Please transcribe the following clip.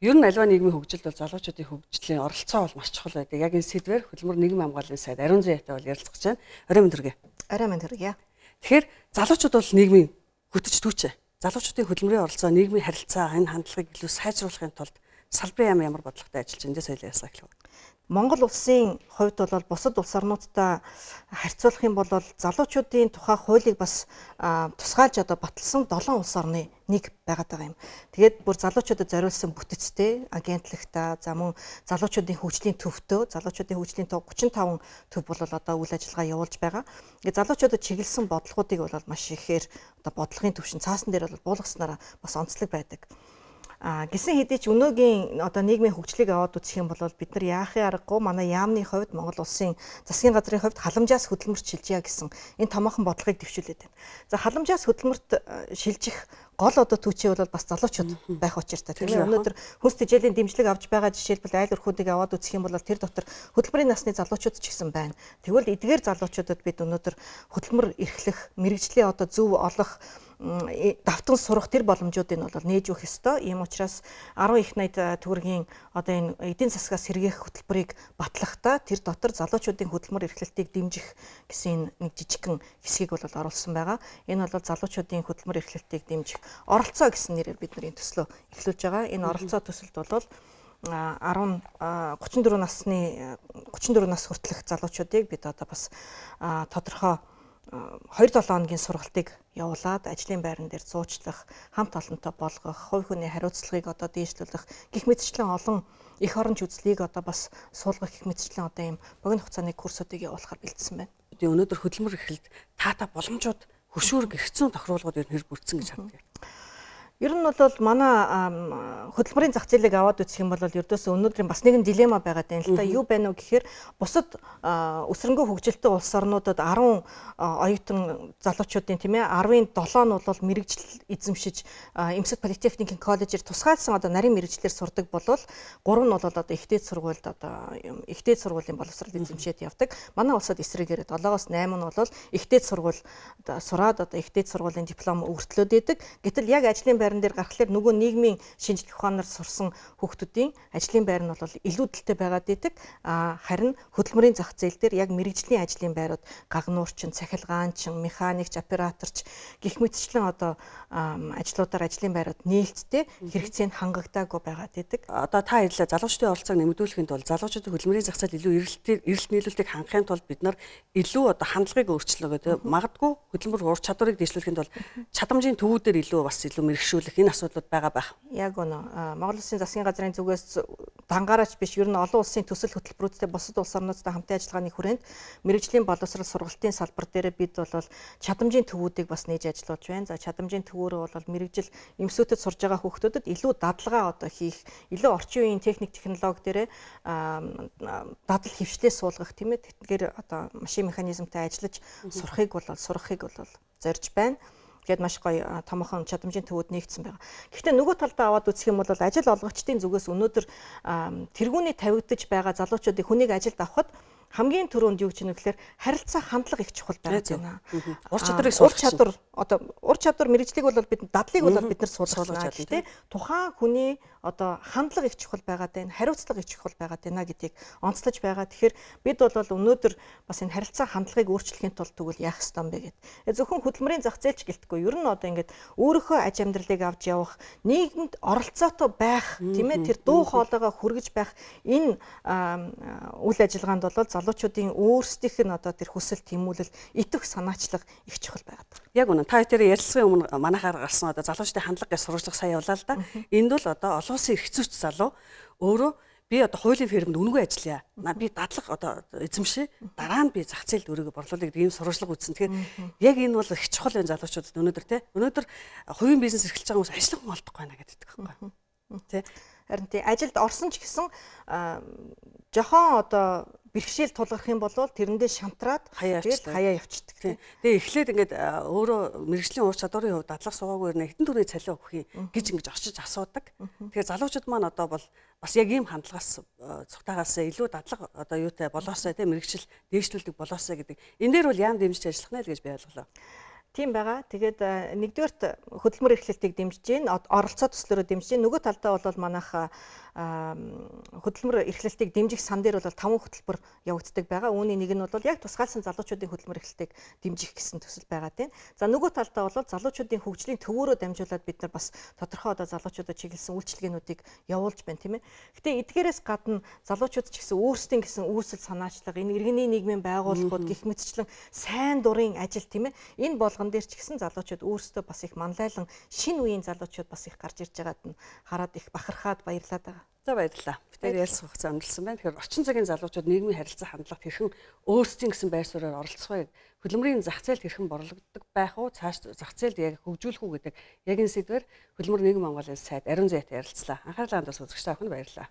Ер нь альва нийгмийн хөгжилд бол залуучуудын хөгжлийн оролцоо бол маш чухал байдаг. Яг энэ сэдвэр хөдөлмөр нийгэм хамгааллын сайд Ариун Зүйтэй бол ярилцж байна. Орой мэнд хүргэе. Орой мэнд хүргэе. Тэгэхээр залуучууд бол нийгмийн хөтөч түүчээ. Залуучуудын хөдөлмөрийн оролцоо, нийгмийн харилцаа, энэ хандлагыг илүү сайжруулахын тулд салбарын яам ямар бодлоготой ажиллаж байна? Эндээс соёлын ясаа эхлэв. Монгол улсын хувьд бол бусад улс орнуудтай харьцуулах юм бол залуучуудын тухай хуулийг бас тусгаалж одоо баталсан 7 улс орны нэг байгаад байгаа юм. Тэгээд бүр залуучуудад зориулсан бүтцтэй агентлагта за мөн залуучуудын хөгжлийн төвтөө залуучуудын хөгжлийн төв 35 төв бол одоо үйл ажиллагаа явуулж байгаа. Ингээд залуучуудад чиглэсэн бодлогуудыг бол маш ихээр одоо бодлогын төвшин цаасан дээр бол буулгаснараа бас онцлог байдаг. А гисэн хэдий ч өнөөгийн одоо нийгмийн хөгжлийг аваад үзэх юм бол бид нар яахын аргагүй манай яамны хувьд Монгол улсын засгийн газрын хувьд халамжаас хөдөлмөрт шилжиа гэсэн энэ томоохон бодлогыг төвшүүлээд байна. За халамжаас хөдөлмөрт э, шилжих гол одоо түүчээ бол бас залуучууд байх учиртай. Тийм ээ өнөөдөр хүнс тэжээлийн дэмжлэг авч байгаа жишээлбэл айл өрхүүдийг аваад үзэх юм бол тэр дотор хөдөлмөрийн насны залуучууд ч гэсэн байна. Тэгвэл эдгээр залуучуудад бид өнөөдөр хөдөлмөр эрхлэх, мэрэгжлийн одоо зөв олох давтан сурах тэр боломжуудыг нь бол нээж өгөх ёстой. Ийм учраас 10 их найд төгрөгийн одоо энэ эдийн засгаас сэргээх хөтөлбөрийг батлахдаа тэр дотор залуучуудын хөдөлмөр эрхлэлтийг дэмжих гэсэн нэг жижигхэн хэсгийг бол оруулсан байгаа. Энэ бол залуучуудын хөдөлмөр эрхлэлтийг дэмжих оролцоо гэсэн нэрээр бидний төслөө эхлүүлж байгаа. Энэ оролцоо төсөлд бол 10 34 насны 34 нас хүртэлх залуучуудыг бид одоо бас тодорхой 2-7 хоногийн сургалтыг явуулаад ажлын байран дээр суучлах, хамт олонтой болгох, хувь хүний хариуцлагыг одоо дээшлүүлэх гэх мэтчлэн олон их оронч үзлийг одоо бас суулгах гэх мэтчлэн одоо ийм богино хугацааны курсуудыг явуулахар бэлдсэн байна. Тэгээ өнөөдөр хөдөлмөр эхэлд таата боломжууд хөшүүр гэрхцэн тохируулгууд ер нь хэр бүрдсэн гэж ханддаг. Ер нь бол манай хөтөлбөрийн зах зээлийг аваад үзэх юм бол ердөөсөө өнөөдрийн бас нэгэн дилема байгаа даа л та юу байна вэ гэхээр бусад өсрөнгөө хөгжилтэй улс орнуудад 10 оюутан залуучуудын тийм ээ 17 нь бол мэрэгжил эзэмшиж Эмсэг политехникийн коллежээр тусгаалсан одоо нарийн мэрэгжлэр сурдаг болвол 3 нь бол одоо ихтэй сургуульд одоо ихтэй сургуулийн боловсрол эзэмшээд явдаг. Манай улсад эсрэгээр 7-8 нь бол ихтэй сургууль сураад одоо ихтэй сургуулийн диплом өгтлөөд идэг. Гэтэл яг ажлын байр байран дээр гарахлаар нөгөө нийгмийн шинжлэх ухаанаар сурсан хүүхдүүдийн ажлын байр нь бол илүүдэлтэй байгаад идэг. Харин хөдөлмөрийн зах зээл дээр яг мэрэгжлийн ажлын байрууд гагнуурчин, цахилгаанчин, механикч, операторч гих мэтчлэн одоо ажлуудаар ажлын байрууд нээлттэй хэрэгцээнд хангагдаагүй байгаад идэг. Одоо та хэлээ залуучдын оролцоог нэмэгдүүлэхийн тулд залуучуудын хөдөлмөрийн зах зээл илүү эрэлт нийлүүлэлтийг хангахын тулд бид нар илүү одоо хандлагыг өөрчлөгөө. Магадгүй хөдөлмөр ур чадварыг дэвшлүүлэхийн тулд чадамжийн төвүүдээр илүү бас илүү мэрэгшүү шийдвэрлэх энэ асуудлууд байгаа байх. Яг үнэ. Монгол Улсын засгийн газрын зүгээс дангаараач биш ер нь олон улсын төсөл хөтөлбөрүүдтэй бусад улс орнуудтай хамтын ажиллагааны хүрээнд мэрэгжлийн боловсрол сургалтын салбар дээр бид бол чадамжийн төвүүдийг бас нээж ажиллаж байна. За чадамжийн төвөөрөө бол мэрэгжил эмсүүтэд сурж байгаа хүүхдүүдэд илүү дадлага одоо хийх, илүү орчин үеийн техник технологи дээр дадал хөвчлээ суулгах тийм ээ. Тэгэхээр одоо машин механизмтай ажиллаж сурахыг бол сурахыг бол зорж байна гээд маш гоё томоохон чадамжийн төвүүд нэгдсэн байгаа. Гэхдээ нөгөө талдаа аваад үзэх юм бол ажил олгогчдын зүгээс өнөөдөр тэргүүний тавигдж байгаа залуучуудыг хүнийг ажилд авахд хамгийн түрүүнд юу гэж нэ гэхээр харилцаа хандлага их чухал дараад байна. Ур чадрыг ур чадвар одоо ур чадвар мэрэгжлийг бол бид дадлыг бол бид нар суулгаж байгаа гэхдээ тухайн хүний одоо хандлага их чухал байгаад байна. Хариуцлага их чухал байгаад байна гэдгийг онцлож байгаа. Тэгэхээр бид бол өнөөдөр бас энэ харилцаа хандлагыг өөрчлөхийн тулд тэгвэл яах ёстой юм бэ гэд. Э, зөвхөн хөдөлмөрийн зах зээлч гэлтгүй ер нь одоо ингээд өөрийнхөө аж амьдралыг авч явах, нийгэмд оролцоотой байх, тийм ээ тэр дуу хоолойгоо хүргэж байх энэ үйл ажиллагаанд бол залуучуудын өөрсдийнх нь одоо тэр хүсэл тэмүүлэл итэх санаачлаг их чухал байгаад байна. Яг үнэн. Та тэр ярилцлагын өмнө манайхаар гарсан одоо залуучдын хандлагын сурвалжлага сая явлаа л да. Энд бол одоо олон улсын эрхцүүч залуу өөрөө би одоо хуулийн фермд үнгүй ажиллая. Би дадлаг одоо эзэмшээ. Дараа нь би зах зээлд өөрийгөө борлуулъя гэдэг ийм сурвалжлага үүссэн. Тэгэхээр яг энэ бол их чухал энэ залуучуудад өнөөдөр те. Өнөөдөр хувийн бизнес эрхэлж байгаа хүмүүс ажиллах мөн олдохгүй байна гэдэг байхгүй. Тэ. Харин тийм ажилд орсон ч гэсэн жохон одоо бэрхшээл тулгарх юм бол тэрэндээ шамтраад хаяа явчихдаг. Хаяа явчихдаг тийм. Тэгээ эхлээд ингээд өөрөө мэрэгжлийн ур чадварын хувьд дадлах суугаагүй нэ хитэн төрний цалин өгөх юм гэж ингэж очиж асуудаг. Тэгэхээр залуучууд маань одоо бол бас яг ийм хандлагаас цугтаагаас илүү дадлах одоо юутай болоосоо тийм мэрэгжил дээшлүүлдэг болоосоо гэдэг. Энд дээр бол яам дэмжиж ажиллах нэ л гэж би ойлголоо. Тийм байгаа. Тэгээд э, нэгдүгээрт хөдөлмөр эрхлэлтийг дэмжиж гин, оролцоо төслөрөө дэмжиж гин. Нөгөө талдаа бол манайх э, хөдөлмөр эрхлэлтийг дэмжих сан дээр бол таван хөтөлбөр явагддаг байгаа. Үүний нэг нь бол яг тусгаалсан залуучуудын хөдөлмөр эрхлэлтийг дэмжих гэсэн төсөл байгаа тийм. За нөгөө талдаа бол залуучуудын хөгжлийн төвөөрөө дамжуулаад бид нар бас тодорхой одоо залуучуудад чиглэсэн үйлчилгээнүүдийг явуулж байна тийм ээ. Гэтэ эдгээрээс гадна залуучууд ч гэсэн өөрсдийн гэсэн үүсэл санаачлага, энэ иргэний нийгмийн байгууллагууд гих мэтчлэн сайн дурын ажил тийм ээ. Энэ бол салган дээр ч гэсэн залуучууд өөрсдөө бас их манлайлан шин үеийн залуучууд бас их гарч ирж байгаад нь хараад их бахархаад баярлаад байгаа. За баярлалаа. Битээр ялсан хугацаа амжилсан байна. Тэгэхээр орчин цагийн залуучууд нийгмийн харилцаа хандлага хэрхэн өөрсдийн гэсэн байр суурьаар оролцох вэ? Хөдөлмөрийн зах зээл хэрхэн борлогддог байх уу? Цааш зах зээлд яг хөгжүүлэх үү гэдэг яг энэ сэдвэр хөдөлмөр нийгэм Монголын сайд Ариун Зэт ярилцлаа. Анхаарлаа хандуулсан үзэгч та бүхэнд баярлалаа.